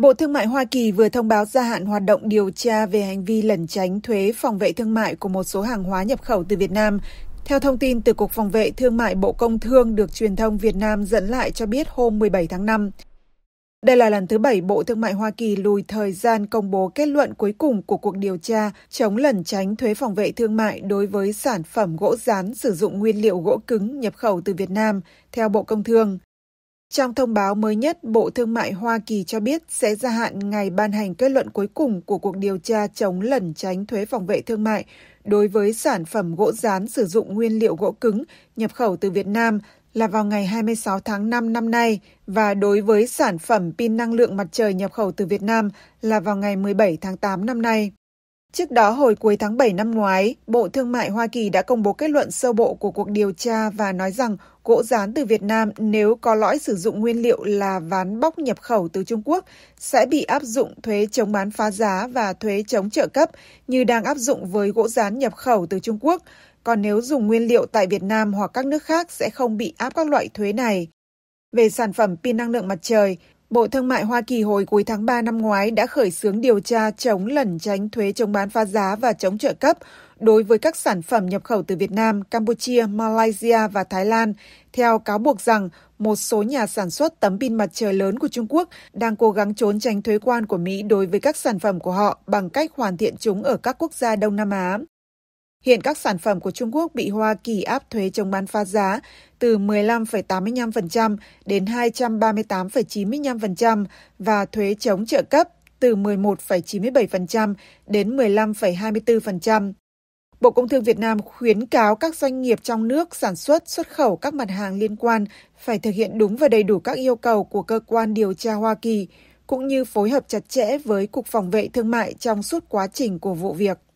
Bộ Thương mại Hoa Kỳ vừa thông báo gia hạn hoạt động điều tra về hành vi lẩn tránh thuế phòng vệ thương mại của một số hàng hóa nhập khẩu từ Việt Nam. Theo thông tin từ Cục Phòng vệ Thương mại Bộ Công Thương được truyền thông Việt Nam dẫn lại cho biết hôm 17 tháng 5. Đây là lần thứ bảy Bộ Thương mại Hoa Kỳ lùi thời gian công bố kết luận cuối cùng của cuộc điều tra chống lẩn tránh thuế phòng vệ thương mại đối với sản phẩm gỗ rán sử dụng nguyên liệu gỗ cứng nhập khẩu từ Việt Nam, theo Bộ Công Thương. Trong thông báo mới nhất, Bộ Thương mại Hoa Kỳ cho biết sẽ gia hạn ngày ban hành kết luận cuối cùng của cuộc điều tra chống lẩn tránh thuế phòng vệ thương mại đối với sản phẩm gỗ rán sử dụng nguyên liệu gỗ cứng nhập khẩu từ Việt Nam là vào ngày 26 tháng 5 năm nay và đối với sản phẩm pin năng lượng mặt trời nhập khẩu từ Việt Nam là vào ngày 17 tháng 8 năm nay. Trước đó, hồi cuối tháng 7 năm ngoái, Bộ Thương mại Hoa Kỳ đã công bố kết luận sơ bộ của cuộc điều tra và nói rằng gỗ rán từ Việt Nam nếu có lõi sử dụng nguyên liệu là ván bóc nhập khẩu từ Trung Quốc sẽ bị áp dụng thuế chống bán phá giá và thuế chống trợ cấp như đang áp dụng với gỗ rán nhập khẩu từ Trung Quốc, còn nếu dùng nguyên liệu tại Việt Nam hoặc các nước khác sẽ không bị áp các loại thuế này. Về sản phẩm pin năng lượng mặt trời, Bộ Thương mại Hoa Kỳ hồi cuối tháng 3 năm ngoái đã khởi xướng điều tra chống lẩn tránh thuế chống bán phá giá và chống trợ cấp đối với các sản phẩm nhập khẩu từ Việt Nam, Campuchia, Malaysia và Thái Lan, theo cáo buộc rằng một số nhà sản xuất tấm pin mặt trời lớn của Trung Quốc đang cố gắng trốn tránh thuế quan của Mỹ đối với các sản phẩm của họ bằng cách hoàn thiện chúng ở các quốc gia Đông Nam Á. Hiện các sản phẩm của Trung Quốc bị Hoa Kỳ áp thuế chống bán phá giá từ 15,85% đến 238,95% và thuế chống trợ cấp từ 11,97% đến 15,24%. Bộ Công Thương Việt Nam khuyến cáo các doanh nghiệp trong nước sản xuất, xuất khẩu các mặt hàng liên quan phải thực hiện đúng và đầy đủ các yêu cầu của cơ quan điều tra Hoa Kỳ, cũng như phối hợp chặt chẽ với Cục Phòng vệ Thương mại trong suốt quá trình của vụ việc.